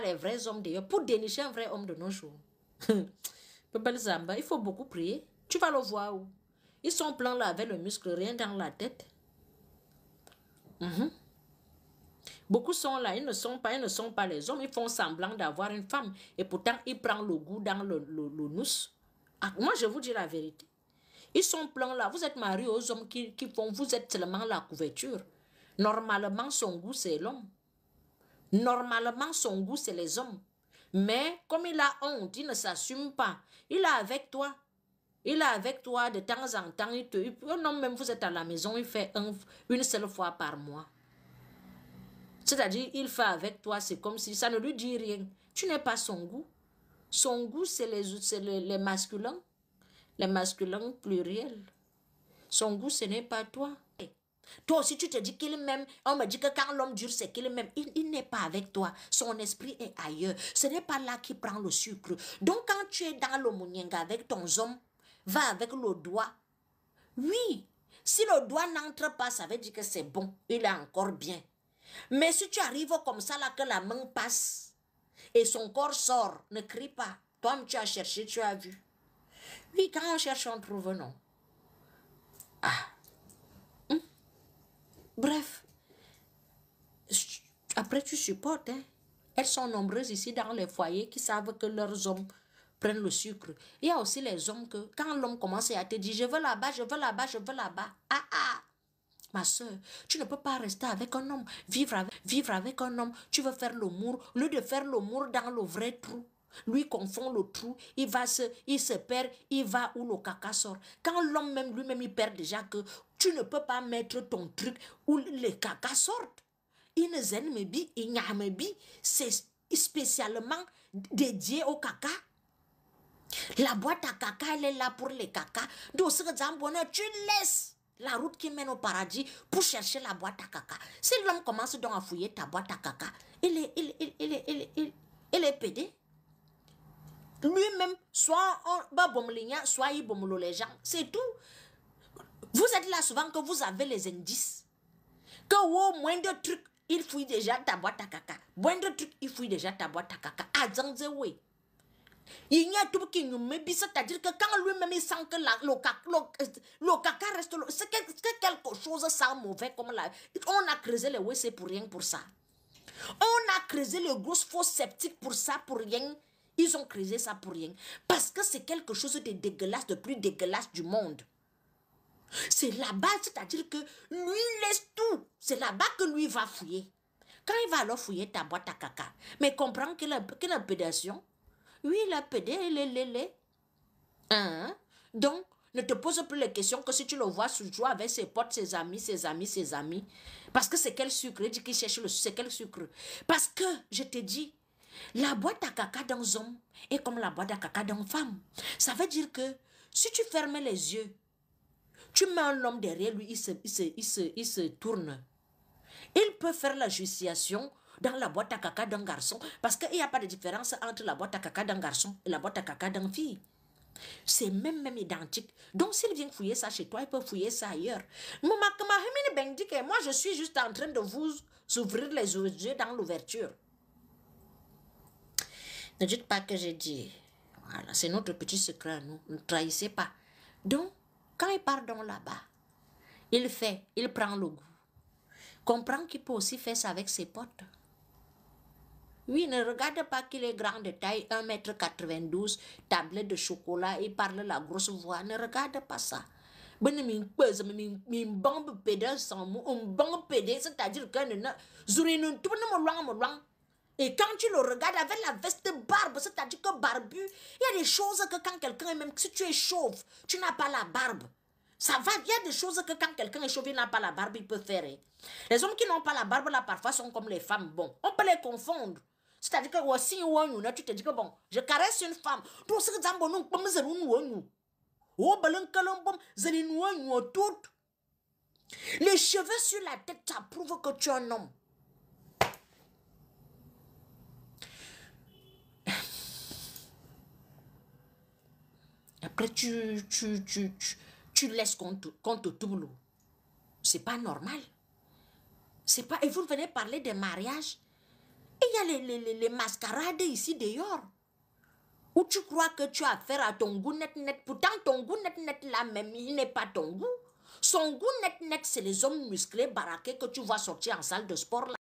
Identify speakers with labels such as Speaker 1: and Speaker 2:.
Speaker 1: les vrais hommes d'ailleurs. Pour dénicher un vrai homme de nos jours, Zamba, il faut beaucoup prier. Tu vas le voir où Ils sont pleins là avec le muscle, rien dans la tête. Mhm. Beaucoup sont là, ils ne sont pas, ils ne sont pas les hommes. Ils font semblant d'avoir une femme. Et pourtant, ils prennent le goût dans le, le, nous. Ah, moi, je vous dis la vérité. Ils sont pleins là. Vous êtes mariés aux hommes qui, qui font, vous êtes seulement la couverture. Normalement, son goût, c'est l'homme. Normalement, son goût, c'est les hommes. Mais comme il a honte, il ne s'assume pas. Il est avec toi. Il est avec toi de temps en temps. Il te, un homme, même vous êtes à la maison, il fait une seule fois par mois. C'est-à-dire, il fait avec toi, c'est comme si ça ne lui dit rien. Tu n'es pas son goût. Son goût, c'est les, les, les masculins. Les masculins pluriels. Son goût, ce n'est pas toi. Toi aussi, tu te dis qu'il m'aime. On me dit que quand l'homme dure, c'est qu'il m'aime. Il, il n'est pas avec toi. Son esprit est ailleurs. Ce n'est pas là qu'il prend le sucre. Donc, quand tu es dans le avec ton homme, va avec le doigt. Oui, si le doigt n'entre pas, ça veut dire que c'est bon. Il est encore bien. Mais si tu arrives comme ça, là, que la main passe et son corps sort, ne crie pas. Toi, tu as cherché, tu as vu. Oui, quand on cherche, on trouve, non. Ah. Bref, après tu supportes. Hein? Elles sont nombreuses ici dans les foyers qui savent que leurs hommes prennent le sucre. Il y a aussi les hommes que, quand l'homme commence à te dire, je veux là-bas, je veux là-bas, je veux là-bas, ah ah, ma soeur, tu ne peux pas rester avec un homme, vivre avec, vivre avec un homme, tu veux faire l'amour, au lieu de faire l'amour dans le vrai trou. Lui confond le trou, il va se, il se perd, il va où le caca sort. Quand l'homme même lui-même il perd déjà que tu ne peux pas mettre ton truc où les caca sortent. Une mebi, bi, c'est spécialement dédié au caca. La boîte à caca, elle est là pour les caca. Donc, ce tu laisses la route qui mène au paradis pour chercher la boîte à caca. Si l'homme commence donc à fouiller ta boîte à caca, il est, il, il, il, il, est pédé. Lui-même, soit on va soit il bombe les gens, c'est tout. Vous êtes là souvent que vous avez les indices. Que au de trucs, il fouille déjà ta boîte à caca. moins de trucs, il fouille déjà ta boîte à caca. Ah, oui. Il y a tout qui nous met c'est-à-dire que quand lui-même il sent que la, le, caca reste, c'est que, quelque chose sent mauvais comme la. On a creusé les WC pour rien pour ça. On a creusé les grosses fausses sceptiques pour ça, pour rien. Ils ont creusé ça pour rien. Parce que c'est quelque chose de dégueulasse, de plus dégueulasse du monde. C'est là-bas, c'est-à-dire que lui laisse tout. C'est là-bas que lui va fouiller. Quand il va alors fouiller ta boîte à caca, mais comprends que la, que la pédation, oui, la pédé, elle est Hein? Donc, ne te pose plus les questions que si tu le vois toujours avec ses potes, ses amis, ses amis, ses amis. Parce que c'est quel sucre Il dit qu'il cherche le c'est quel sucre Parce que, je te dis, la boîte à caca dans homme est comme la boîte à caca dans femme. Ça veut dire que si tu fermes les yeux tu mets un homme derrière lui, il se, il se, il se, il se tourne. Il peut faire la justification dans la boîte à caca d'un garçon parce qu'il n'y a pas de différence entre la boîte à caca d'un garçon et la boîte à caca d'une fille. C'est même, même identique. Donc, s'il vient fouiller ça chez toi, il peut fouiller ça ailleurs. Moi, je suis juste en train de vous ouvrir les yeux dans l'ouverture. Ne dites pas que j'ai dit. Voilà, c'est notre petit secret, nous. Ne trahissez pas. Donc, quand il part donc là-bas, il fait, il prend le goût. Comprend qu'il peut aussi faire ça avec ses potes. Oui, ne regarde pas qu'il est grand de taille, 1m92, tablette de chocolat, il parle la grosse voix. Ne regarde pas ça. bene min kpeze min min bang be sans un bon pédé. c'est-à-dire que ne zuri tout tu monde et quand tu le regardes avec la veste barbe, c'est-à-dire que barbu, il y a des choses que quand quelqu'un, est même si tu es chauve, tu n'as pas la barbe. Ça va, il y a des choses que quand quelqu'un est chauve, il n'a pas la barbe, il peut faire. Hein. Les hommes qui n'ont pas la barbe, là, parfois, sont comme les femmes. Bon, on peut les confondre. C'est-à-dire que aussi, tu te dis que bon, je caresse une femme. pour ce que Les cheveux sur la tête, ça prouve que tu es un homme. après tu, tu, tu, tu, tu laisses compte, compte C'est pas normal. C'est pas. Et vous venez parler des mariages. Il y a les, les, les, mascarades ici dehors. Où tu crois que tu as affaire à ton goût net net. Pourtant, ton goût net net là même, il n'est pas ton goût. Son goût net net, c'est les hommes musclés baraqués que tu vois sortir en salle de sport là.